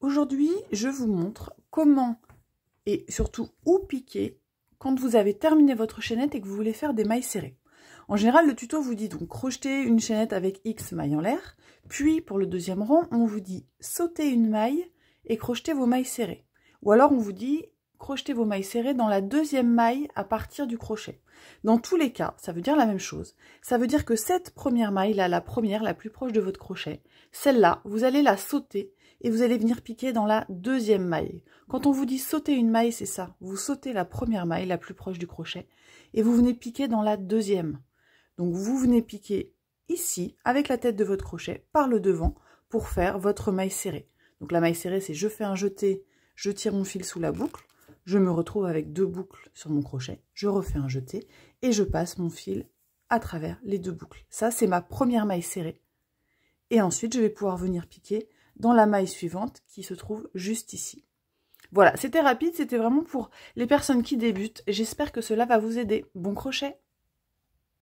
Aujourd'hui, je vous montre comment et surtout où piquer quand vous avez terminé votre chaînette et que vous voulez faire des mailles serrées. En général, le tuto vous dit donc crocheter une chaînette avec X mailles en l'air, puis pour le deuxième rang, on vous dit sauter une maille et crocheter vos mailles serrées. Ou alors on vous dit crocheter vos mailles serrées dans la deuxième maille à partir du crochet. Dans tous les cas, ça veut dire la même chose. Ça veut dire que cette première maille, là, la première, la plus proche de votre crochet, celle-là, vous allez la sauter et vous allez venir piquer dans la deuxième maille. Quand on vous dit sauter une maille, c'est ça. Vous sautez la première maille, la plus proche du crochet, et vous venez piquer dans la deuxième. Donc vous venez piquer ici, avec la tête de votre crochet, par le devant, pour faire votre maille serrée. Donc la maille serrée, c'est je fais un jeté, je tire mon fil sous la boucle, je me retrouve avec deux boucles sur mon crochet, je refais un jeté, et je passe mon fil à travers les deux boucles. Ça, c'est ma première maille serrée. Et ensuite, je vais pouvoir venir piquer dans la maille suivante qui se trouve juste ici. Voilà, c'était rapide, c'était vraiment pour les personnes qui débutent. J'espère que cela va vous aider. Bon crochet